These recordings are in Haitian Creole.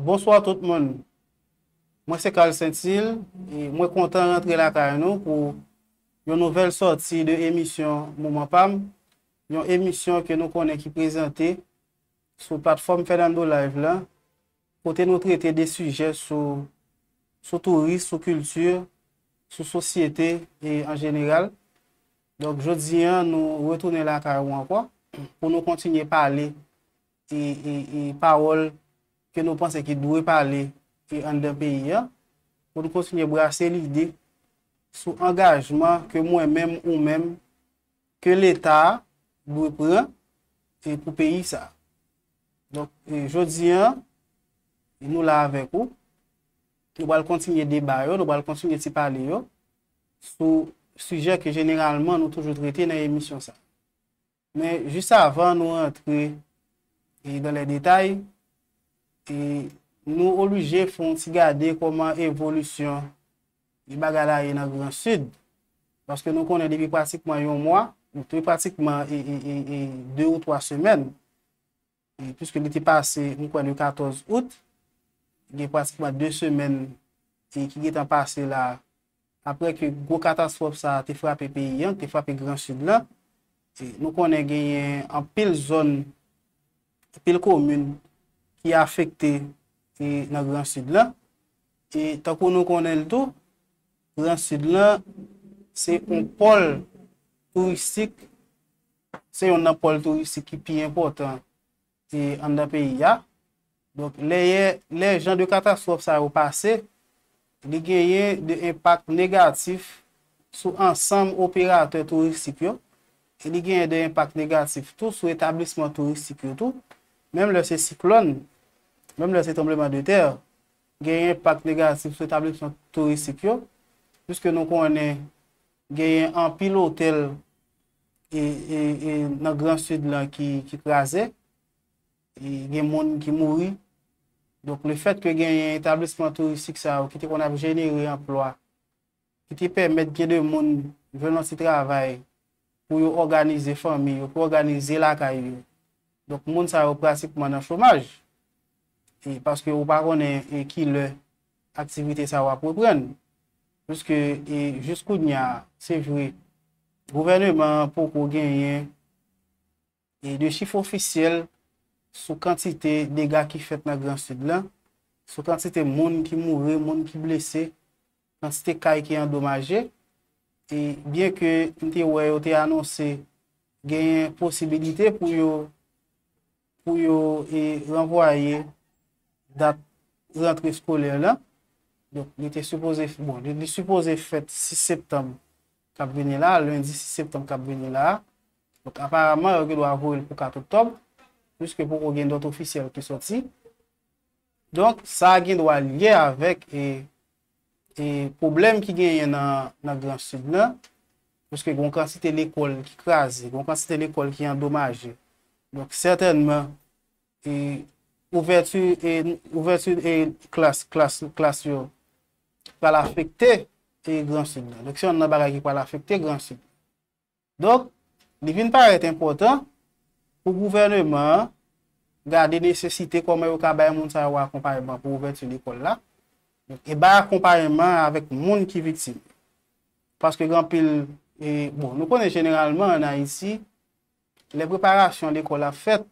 Bonsoir tout moun. Mwen se Karl Sentil mwen kontan rentre la kar nou pou yon nouvel sorti de emisyon Mouman Pam. Yon emisyon ke nou konen ki prezente sou platform FEDANDO LIVE lan pou te nou trete de suje sou sou touriste, sou kultur, sou sosyete en general. Donk jodi an nou retoune la kar wan kwa pou nou kontinye pale e parol ke nou panse ki dwe pale ki an de peyi ya, pou nou kontinye bou yase lide sou angajman ke mwen men ou men ke l'Etat dwe pre ki e pou peyi sa. Donk, e, jodi, e nou la avek ou, nou bal kontinye debay yo, nou bal kontinye ti pale yo, sou suje ke generalman nou toujou trete nan emisyon sa. Men, jis avan nou antre ki dan le detay, nou ouluje foun ti gade koman evolusyon di bagala yon e nan Gran Sud. Baske nou konen di bi pratikman yon mwa, nou tri pratikman yon e, 2 e, ou 3 semen. Piske di ti pase, nou konen 14 out, di pratikman 2 semen ki di tan pase la. Apre ki gwo katanswop sa ti frapi pi yon, ti frapi Gran Sud la, nou konen genyen an pil zon, pil komoun, ki a fèkte la Grand Sud lan. E takou nou konel tou, Grand Sud lan, se yon pol turistik, se yon nan pol turistik ki pi important, se an da peyi ya. Donk le jen de katastrofe sa ou pase, li genye de impact negatif sou ansam operatè turistik yo, li genye de impact negatif tou sou etablisman turistik yo tou, Mèm lè se siklon, mèm lè se trembleman de ter, genyen pak lega sikso etablisman turistik yo, juske nou konen genyen anpil hotel nan Gran Sud la ki krasè, genyen moun ki mouri. Donk le fèt ke genyen etablisman turistik sa ou ki ti kon ap jenye re-emploi, ki ti pèmèt genyen moun venan si travay pou yo organize fami yo, pou yo organize lakay yo. Donk moun sa w prasek man nan chomaj. E paske ou paron e ki le aktivite sa w apropren. Juske, e jouskou dnya, se vwe, gouverneman pokou genyen e de chif ofisyel sou kantite dega ki fet nan Grand Sud lan. Sou kantite moun ki moure, moun ki blese, kantite kay ki yon domaje. E byen ke nte wè yo te anonsè genyen posibilite pou yo pou yo e, renvoye dat rentre skolè la. Bon, li te suppose fèt 6 septem kabrenye la, lundi 6 septem kabrenye la. Donk apareman yo ge do avou el pou 4 oktob, pwiske pou kon gen dot ofisyèl ki soti. Donk sa gen do alye avèk e problem ki gen yon nan Grand Sud la, pwiske kon kansite l'ekol ki krasi, kon kansite l'ekol ki yon domaji, Donk, sertenman, ouvertu e klas yo pal afekte e gran siglan. Leksyon nan bagay ki pal afekte e gran siglan. Donk, divin par et important pou gouvernement gade nesesite koume yo ka bay moun sa wak kompareman pou ouvertu l'ekol la. E bay akompareman avèk moun ki vitin. Paske gran pil, nou konen generalman an a isi Le preparasyon l'ekol a fet,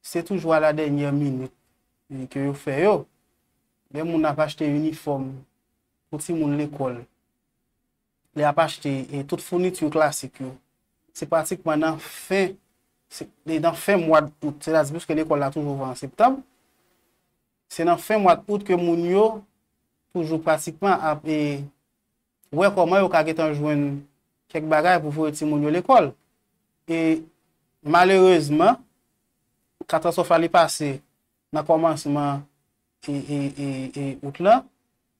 se toujwa la denye minit ke yo fe yo. Le moun apache te uniforme pou ti moun l'ekol. Le apache te tout founit yo klasik yo. Se pratikman nan fe, se nan fe mwad pout, se la zibous ke l'ekol la toujwa vwa an septem, se nan fe mwad pout ke moun yo toujwa pratikman ap e wè koman yo kage tanjwen kek bagay pou pou ti moun yo l'ekol. E... malerezman, kata so fali pase nan komanseman e out lan,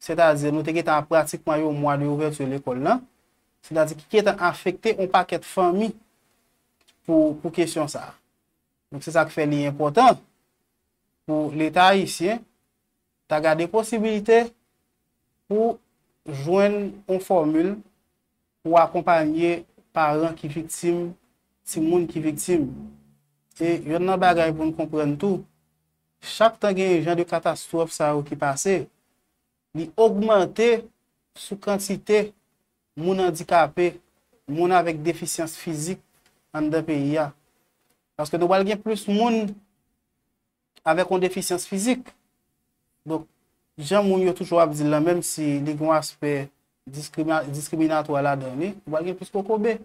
se da zi nou teke tan pratik mayo mwade yorel se l'ekol lan, se da zi ki ke tan afekte ou paket fami pou kesyon sa. Donc se sa ki fe li important pou l'Etat isye ta gade posibilite pou jwen ou formule pou akompanye paran ki fiktim si moun ki viktim. Se yon nan bagay pou m kompren tou, chak tan gen yon jan de katastrofe sa ou ki pase, ni augmente sou kantite moun andikapè, moun avèk defisyans fizik an de peyi ya. Paske nou wal gen plus moun avèk yon defisyans fizik, donk jan moun yo toujwa ap di lan, men si li gwa se pe diskriminato ala dan li, wal gen plus poko be.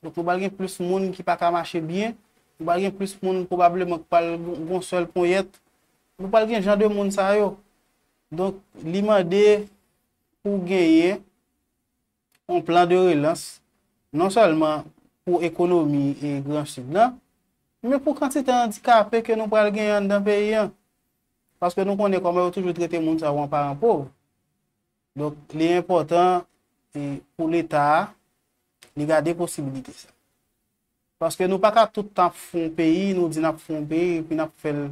Donk nou bal gen plus moun ki pa ka mache bien, nou bal gen plus moun poubable mwen pal gonsol pon yet, nou bal gen jan de moun bon sa yo. Donk li made pou geye an plan de relans, non salman pou ekonomi e gran chid nan, men pou kan se te andikapè ke nou bal gen yon dan pe yon, paske nou kon de komè ou toujou trete moun sa wan paran pou. Donk li important pou l'Etat li gade posibilite sa. Paske nou pa ka tout an pou foun peyi, nou di nan pou foun peyi, pi nan pou fel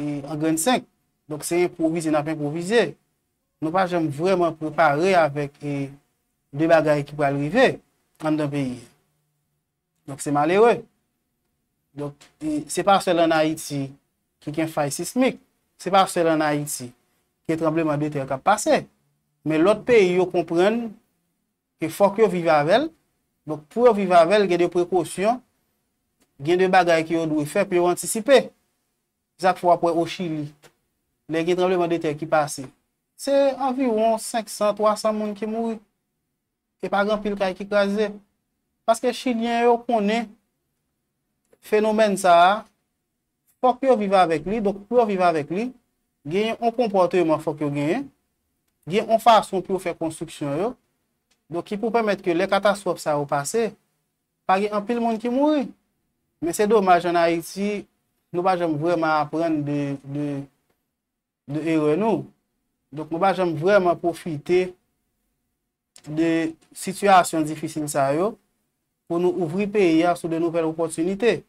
e, an gren 5. Dok se improvize nan pe improvize. Nou pa jom vreman pou pare avèk e, de bagay ki pou alrive tan den peyi. Dok se malewe. Dok e, se pa sel an Haiti ki gen fay sismik. Se pa sel an Haiti ki etre an bleman de te akap pase. Men lot peyi yo kompren ki fok yo vive avèl Donk pou yo viva vel gen de prekosyon, gen de bagay ki yo dwi. Fè pyo yo antisipe, zak fwa pou yo chili. Le gen trembleman de te ki pase. Se anviron 500-300 moun ki mou. E pa gran pil kaj ki kaze. Paske chilien yo pwone fenomen sa a. Fòk yo viva avèk li, donk pou yo viva avèk li, gen yon kompote yon man fòk yo gen. Gen yon fason pou yo fè konstruksyon yo. Don ki pou pwemet ke le katastrof sa ou pase, pari anpil moun ki mouri. Men se domaj an a iti, nou ba jom vreman apren de erenou. Don ki pou mwen jom vreman pou fite de situasyon difisil sa yo, pou nou ouvri peya sou de nouvel opotunite.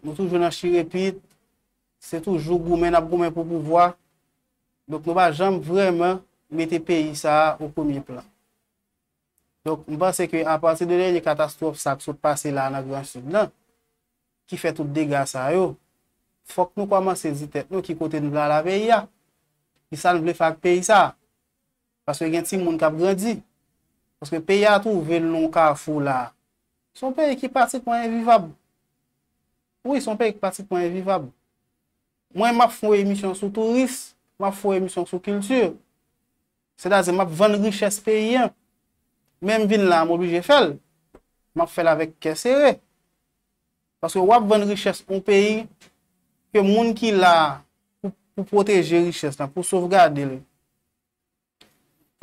Don ki pou mwen jom vreman pou fite, se toujou goumen ap goumen pou pouvwa. Don ki pou mwen jom vreman mette peyi sa ou pwemi plan. Donk m ban se ke a pati de lè yè katastrope sa ki sot pase la nan Grand Sud lan, ki fè tout dega sa yo, fok nou kwa man sezi tèp nou ki kote nou la la ve yè. Ki sa nou ble fag peyi sa, paswe gen ti moun kap gradi, paswe peyi a tou ve loun ka fò la. Son peyi ki pati kwenye vivab. Ou yon son peyi ki pati kwenye vivab. Mwen map fò emisyon sou turist, map fò emisyon sou kiltur, se da zè map vèn riches peyi yon, Mèm vin la, mòl bi jè fèl. Mòl fèl avèk kè sè rè. E. Paske wap ven richèst pou peyi, pè moun ki la pou proteje richèst la, pou souf gade lè.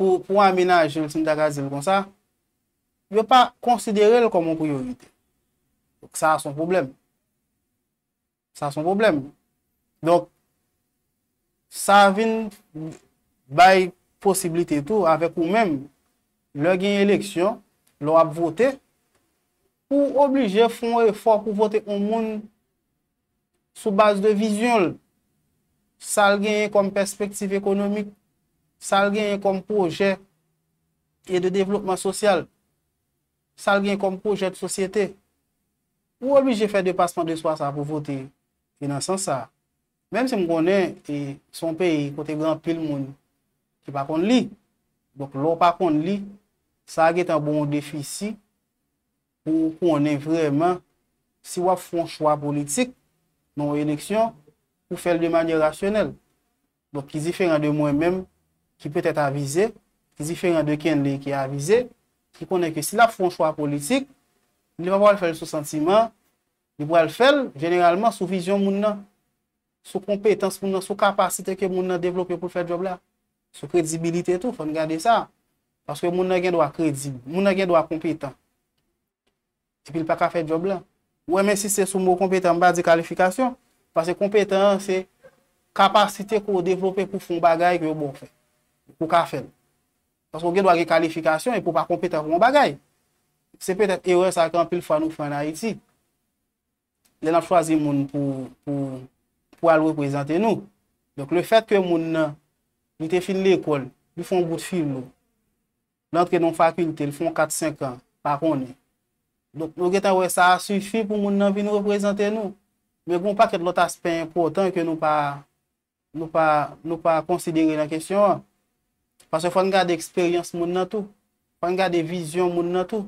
Pou aminaj jè l'sindagaziv kon sa, jè pa konsidere lè kon moun priorite. Sa a son problem. Sa a son problem. Donk, sa vin bay posibilite tou avèk ou mèm, lò genye lèksyon, lò ap votè, pou oblije foun e fò pou votè ou moun sou base de vizyon lè. Sal genye kom perspektiv ekonomik, sal genye kom pojè e de devlopman sosyal, sal genye kom pojè de sosyete, pou oblije fè depasman de swasa pou votè. Men an san sa, menm se m konen e, son peyi, kote gran pil moun, ki pa kon li, lò pa kon li, Sa aget an bon defi si pou pou ane vreman si wap fon chwa politik nan releksyon pou fel de manye rasyonel. Dok ki zi fe ran de mwen menm ki pet et avize, ki zi fe ran de ken le ki avize, ki konen ke si la fon chwa politik, ni wap wale fel sou sentimen, ni wale fel generalman sou vizyon moun nan, sou kompetans moun nan, sou kapasite ke moun nan devlopye pou fel job la, sou kredibilite etou, fan gade sa a. Paske moun nan gen do a kredib, moun nan gen do a kompetan. Se pil pa ka fet job lan. Ou e men si se sou mou kompetan mba de kalifikasyon, pase kompetan an se kapasite ko devlope pou fon bagay ki yo bon fe. Po ka fel. Paske moun gen do a ge kalifikasyon, e pou pa kompetan fon bagay. Se petet EOS a kan pil fanou fanay ti. Le nan chwazi moun pou alwe prezante nou. Dok le fet ke moun nan, ni te fin l'ekol, ni fon gout fil nou, Lantre nou fakilite, l foun 4-5 an, pa konnen. Nou getan wè, sa a sufi pou moun nan vi nou reprezenten nou. Mè goun pa ket lot aspe important ke nou pa konsidere la kesyon an. Pasè fwa nga de eksperyans moun nan tou, fwa nga de vizyon moun nan tou,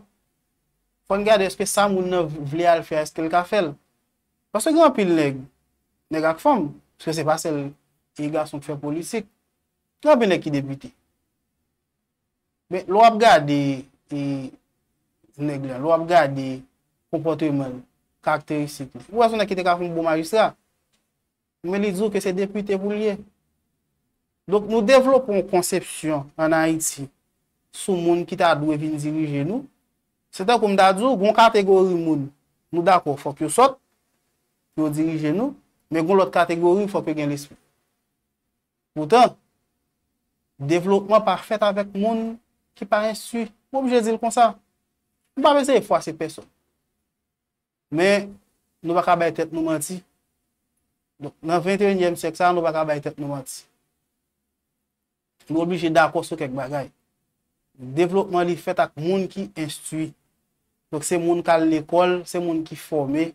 fwa nga de espè sa moun nan vleal fè aske l ka fèl. Pasè gwa anpil nèk, nèk ak fòm, pwè se pa sel yi gwa son fè polisik. Gwa bè nèk ki deputi. Lou ap gade zneglen, lou ap gade kompoteyman, karakteristik. Ou asou na ki te gafi mbo majiswa, mwen li dzo ke se depute boulye. Dok nou devlopon konsepsyon anayiti sou moun ki ta adwe vin dirije nou. Se ta koum da dzo, goun kategori moun nou dako fok yo sot, yo dirije nou, men goun lot kategori fok yo gen lesu. Boutan, devlopman parfet avèk moun nou, Ki pa enstituit, mou oblije zi l konsant. Mou pa men se e fwa se peson. Men, nou baka bay tèt nou manti. Non 21e seksan, nou baka bay tèt nou manti. Nou oblije d'akosou kek bagay. Devlopman li fèt ak moun ki enstituit. Donc se moun kal l ekol, se moun ki formé,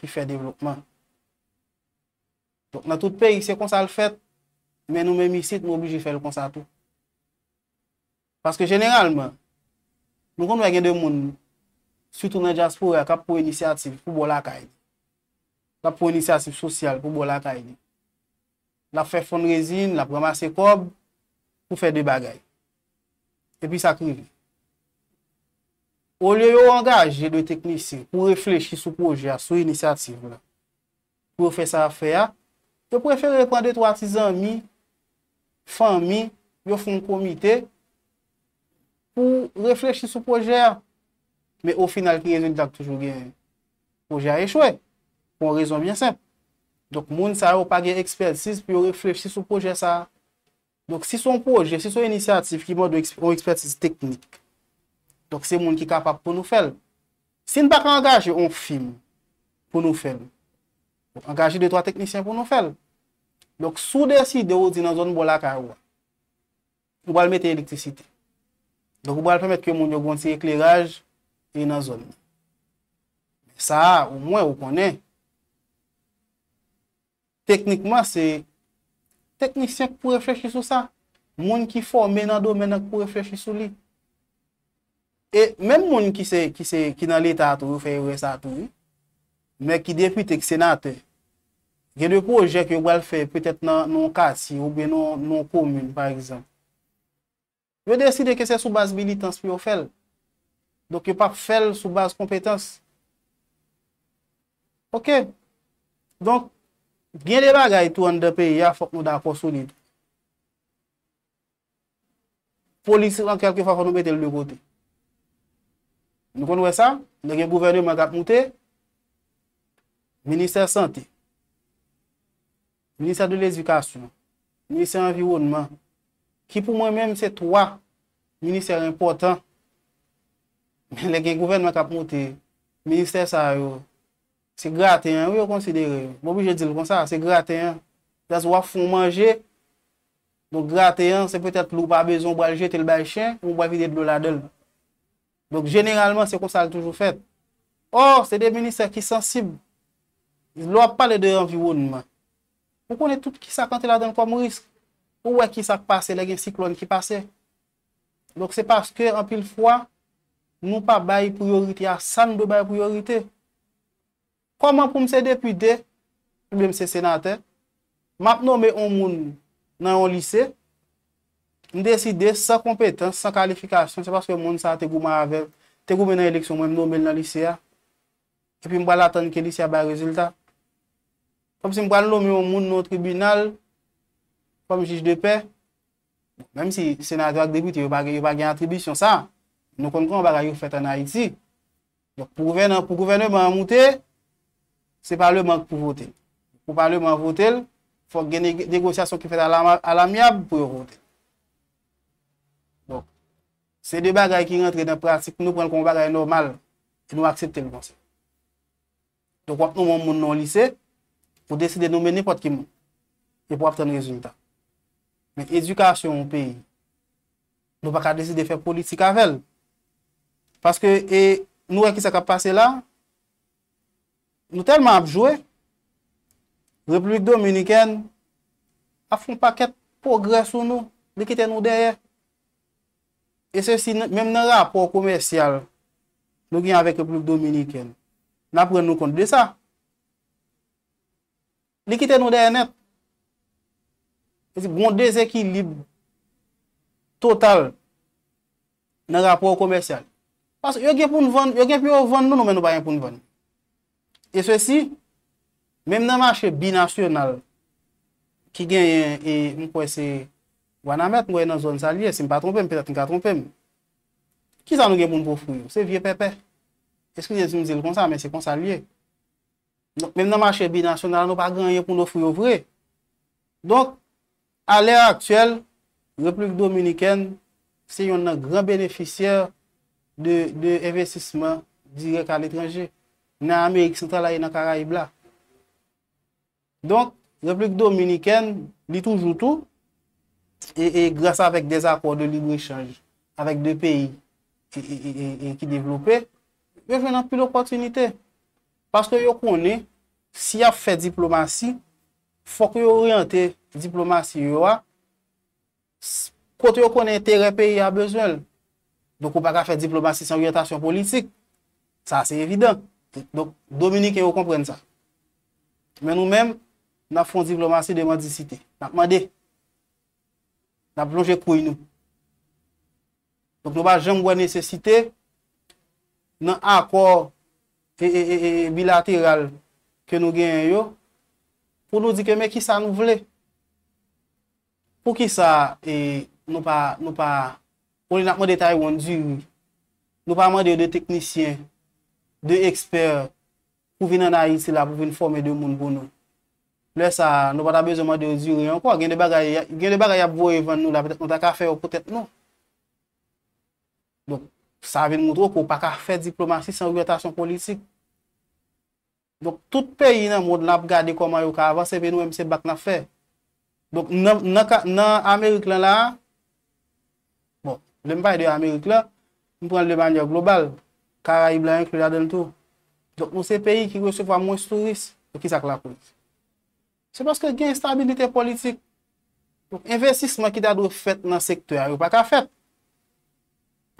ki fè devlopman. Donc nan tout peyi, se konsant l fèt, men nou men misit, nou oblije fè l konsantou. Paske jeneralman, nou kon nou a gen de moun sutounan jaspo ya ka pou inisiativ pou bo la kaydi. La pou inisiativ sosyal pou bo la kaydi. La fe fon rezin, la pou amase kob, pou fe de bagay. E pi sakri li. Ou li yo wangaje de teknisi pou reflechi sou proje, sou inisiativ la. Pou yo fe sa fe ya, yo prefer rekon de 3-6 an mi, fan mi, yo fon komite, pou reflech si sou pojè. Mè ou final, ki yon di tak toujou gen, pojè e chouè, pou an rezon bien semp. Dok moun sa yo pa gen ekspertise, pi yo reflech si sou pojè sa. Dok si son pojè, si son inisiatif, ki mò do ekspertise teknik. Dok se moun ki kapap pou nou fèl. Sin bak an gaje, on fime pou nou fèl. Angaje de to a teknisyen pou nou fèl. Dok sou desi, de ou di nan zon bo la karwa. Nou bal mette elektrisite. Donk ou wal pamet ke moun yo gwansi ekleraj e nan zon. Sa, ou mwen ou konen. Teknikman se, teknik se pou refrechi sou sa. Moun ki fò mena do mena pou refrechi sou li. E men moun ki se, ki nan leta ato, ou fè yon resa ato. Mè ki depite ki senate. Gen yo kouje ke wal fè, pètè nan kasi ou be nan komoun, par exemple. Yo deside ke se soubaz militans pou yo fel. Dok yo pa fel soubaz kompetans. Ok. Donk, gen de bagay tou an de peyi ya fok nou da aposounid. Polis an kelke fwa fwa nou bedel le kote. Nou konwe sa, nou gen gouvenou magap mouté. Ministèr sante. Ministèr de l'edikasyon. Ministèr environnement. ki pou mwen menm se towa miniser impotant. Men le gen gouverne man kap mouti, miniser sa yo, se graten, yo konsidere. Mwen bi je dil kon sa, se graten. La zo wafon manje, donk graten, se petet loupa bezon ou ba jete lba chen, ou ba vide dlo ladel. Donk generalman, se kon sa l toujou fet. Or, se de miniser ki sensib, lwa pa le de enviounman. Mwen konen tout ki sa kanteladon kom risk. Ou wè ki sak pase lèk yon siklon ki pase. Lòk se paske an pil fwa, nou pa bayi priorite, a san nou bayi priorite. Koman pou mse depi de, pou mse senate, map nou me on moun nan yon lise, m deside sa kompetans, sa kalifikasyon, se paske moun sa te gouman avè, te goumen nan eleksyon mè, m nou men nan lise ya. E pi m wala tan ke lise ya bayi rezultat. Kom si m wala nou me on moun nou tribunal, kom jij de pe, mèm si senato ak debite, yo bagay yon atribisyon sa, nou kon kon bagay yo fet anayidzi. Pou gouverne mwen mwote, se pa lè mwen pou votel. Pou pa lè mwen votel, fok gen negosyasyon ki fet alamiab pou yon votel. Donk, se de bagay ki rentre dan prasik, nou pren kon bagay normal, ki nou aksepte lwansi. Donk wak nou mwen moun nan lise, pou deside nou men nipot ki moun, ki pou akten rezumita. men edukasyon ou peyi, nou pa ka dese de fe politika vel. Paske nou an ki sa ka pase la, nou telman apjouwe, Republik Dominiken a fon paket progres ou nou, li kite nou deye. E se si menm nan rapor komersyal nou gen avèk Republik Dominiken, nan pren nou kont de sa. Li kite nou deye net, Gwande zekilib bon total nan rapor komersyal. Pas yo gen pou nou ven, yo gen pou nou ven nou men nou bayen pou nou ven. E sosi, menm nan machè binasyonal ki gen yon mpwese Wanamet, mwen yon zon salye, se mpa trompem, petat mka trompem. Kisa nou gen pou nou pou fuyo? Se vie pepe. Eskri gen si mzèl kon sa, men se kon salye. Menm nan machè binasyonal nou bayen yon pou nou fuyo vre. Donk. A lè actyèl, Republik Dominikèn se yon nan gran benefisyèr de investissement direk an l'étranjè, nan Amerik Sentralay nan Karaibla. Donk, Republik Dominikèn li toujou tou, e grasa avèk des akorde libre-échange avèk de peyi ki dèvlopè, yo vè nan pi l'opotunité. Paske yo konè, si ya fè diplomasy, fòk yo oryantè. diplomasi yo a, kote yo konen teren peyi a bezwenl, do ko pa ka fè diplomasi san yotasyon politik, sa se evidant, do Dominique yo kompren sa, men nou men, nan fon diplomasi de mandisite, nan kman de, nan plonje kouy nou, do ba jen gwa nesesite, nan akor, bilateral, ke nou gen yo, pou nou di ke men ki sa nou vle, pou nou gen yo, Pou ki sa, e, nou pa, nou pa, ou li nakman detay wan di ou, nou pa man di ou de teknisyen, de ekspert, pou vi nanay iti la pou vi informe di ou moun bonon. Lè sa, nou pa tabezou man di ou di ou, gen de bagay ap vo evan nou la, pwede ki an ta ka fe ou pwede nou. Don, sa ven moun trok ou pa ka fe diplomasi san regulatasyon politik. Don, tout peyi nan moun ap gade kwa man yo ka avanse ve nou mse bak na fe, Donk nan Amerik lan la a, bon, lèm paye de Amerik lan, mpren lè banyan global, karayi blan yon kli la den tou. Donk mwen se peyi ki gwe se fwa mwen stouris, yo e ki sak la politi. Se paske gen stabilite politik, yon investisman ki ta drou fèt nan sektory, yo pa ka fèt.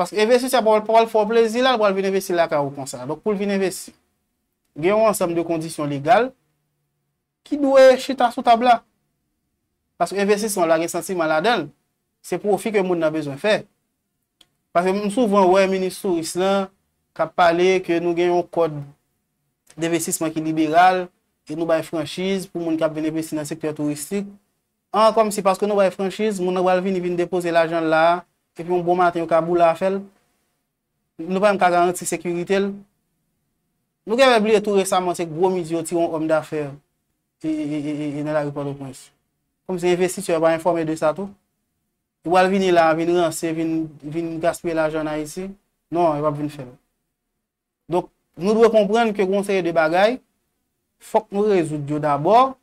Paske investisman pou al pou al fò plezi la, al pou al vin investisman la ka ou konsa. Donk pou al vin investisman, gen yon ansam de kondisyon legal, ki nou e chita sou tab la. Paske investisman la gen sensi man la den, se profi ke moun nan bezon fe. Paske moun souvan wè menisou islan, kap pale ke nou genyon kod devestisman ki liberal, e nou baye franjiz pou moun kap venebesi nan sektorya turistik. An kom si paske nou baye franjiz, moun nan walvi ni vin depoze l ajan la, e pi moun bon maten yo kabou la fel, nou baye m kagan renti sekuritel. Nou genwen blie tou resaman sek bro mizyo ti yon om da fer, e nan la ripa l oponsi. Kom se investi se yo ba informe de sa tou. Ou al vini la, vini ranse, vini gaspe la jona isi. Non, yo ba vini fèm. Donk nou dwe komprende ke gounseye de bagay, fok nou rezout diyo dabor,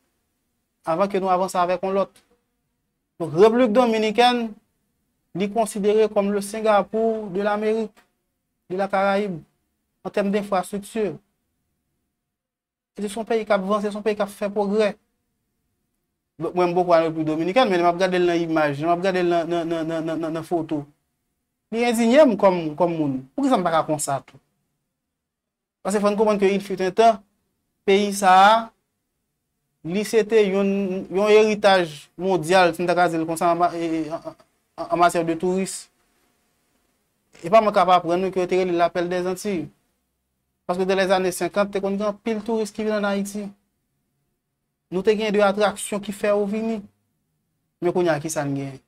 avan ke nou avanse avèk on lot. Donk Rebluke Dominikèn, di konsidere kom le Singapour de l'Amerik, de la Karaib, an teme de infrastrukture. Se son peyi ka avanse, se son peyi ka fè progrè. Mwen mbok wane pou dominikan, men mwen ap gade l nan imaj, mwen ap gade l nan foto. Ni yon zinye m kon moun, pou ki sa m baka konsato? Pase fwenn kouman ke yon fiten te, peyi sa a, li sete yon yon yoritaj mondyal sin ta gazi l konsan amasyon e, e, de turist. E pa mwen kapap ren, mwen kyo te gen li la pel den zanti. Paske de les ane 50, te kon gen pil turist ki vi nan Haiti. Nou te gen de atraksyon ki fè ou vini. Mè konya ki san gen.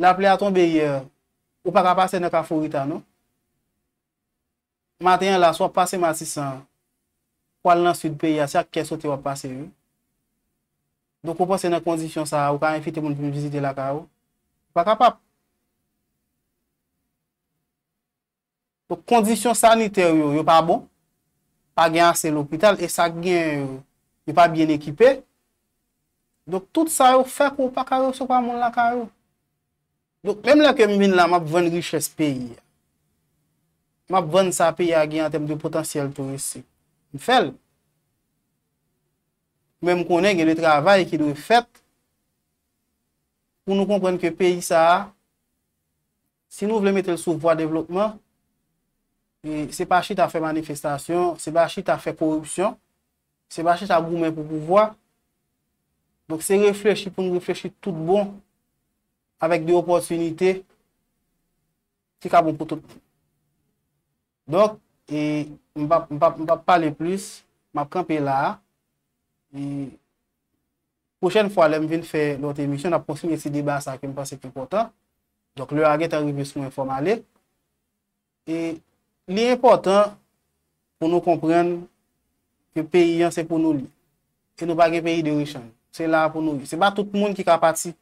La ple aton beye, ou pa kapase nan ka forita nou. Maten la, sou ap pase matisan, kwa lan suite beye, a sa ke sote wap pase yo. Donk ou pa se nan kondisyon sa, ou ka enfite moun vizite la ka yo. Ou pa kapap. Donk kondisyon saniter yo, yo pa bon. Pa gen anse l'opital, e sa gen yo. Y pa byen ekipè. Dok tout sa yo fèk ou pa karo sou kwa moun la karo. Dok mèm la kem min la m ap vèn riches peyi. M ap vèn sa peyi agi an tem de potansyel tou resi. M fèl. Mèm konen gen de travay ki de fèt pou nou konpren ke peyi sa a si nou vlèm etèl sou vwa devlopman e se pa chit a fè manifestasyon se pa chit a fè korupsyon Se bache tabou men pou pouvwa. Donk se reflechi pou nou reflechi tout bon avèk de opporsyonite si ka bon pou tout bon. Donk, e, mbap pale plus, mbap kampè la. E, Pochen fwa le m vin fè lote emisyon, aposime si deba sa akèm pa se kipotan. Donk le agè tan revisyon informale. E li importan pou nou komprenn Ke peyi yon se pou nou li. Se nou bagye peyi diri chan. Se la pou nou li. Se ba tout moun ki ka pati.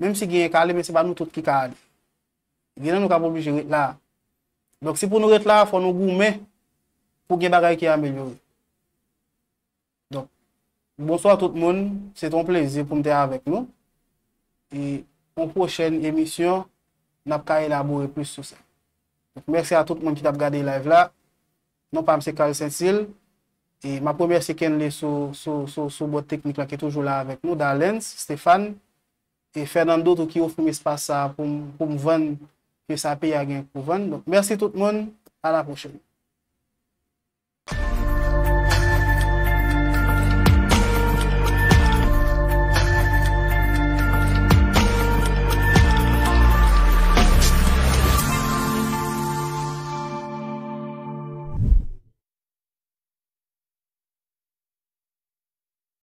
Mem si genye kalé, se ba nou tout ki kalé. Genye nou ka pou bi jiret la. Donk si pou nou jiret la, fò nou goume, pou genye bagay ki amelyore. Donk, bonsoy a tout moun, se ton plezi pou mte avek nou. E, pou chen emisyon, nap ka elabore plus sou se. Mersi a tout moun ki tap gade live la. Non pa mse kalé sensil. E ma poumer seken le sou bot teknik la ke toujou la avek nou da Lens, Stéphane, e Fernando tou ki oufou mispa sa pou mwen, ke sa apè ya gen pou mwen. Mersi tout moun, a la pouche.